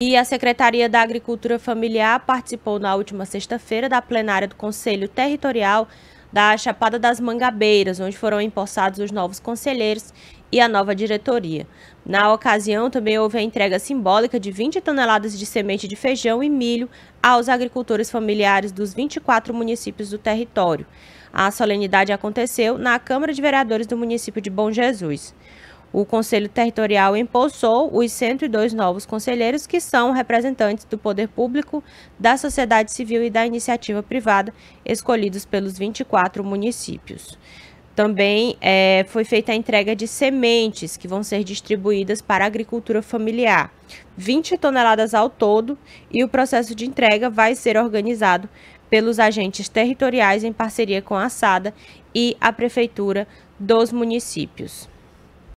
E a Secretaria da Agricultura Familiar participou na última sexta-feira da plenária do Conselho Territorial da Chapada das Mangabeiras, onde foram empossados os novos conselheiros e a nova diretoria. Na ocasião, também houve a entrega simbólica de 20 toneladas de semente de feijão e milho aos agricultores familiares dos 24 municípios do território. A solenidade aconteceu na Câmara de Vereadores do município de Bom Jesus. O Conselho Territorial impulsou os 102 novos conselheiros, que são representantes do poder público, da sociedade civil e da iniciativa privada, escolhidos pelos 24 municípios. Também é, foi feita a entrega de sementes que vão ser distribuídas para a agricultura familiar, 20 toneladas ao todo, e o processo de entrega vai ser organizado pelos agentes territoriais em parceria com a SADA e a Prefeitura dos municípios.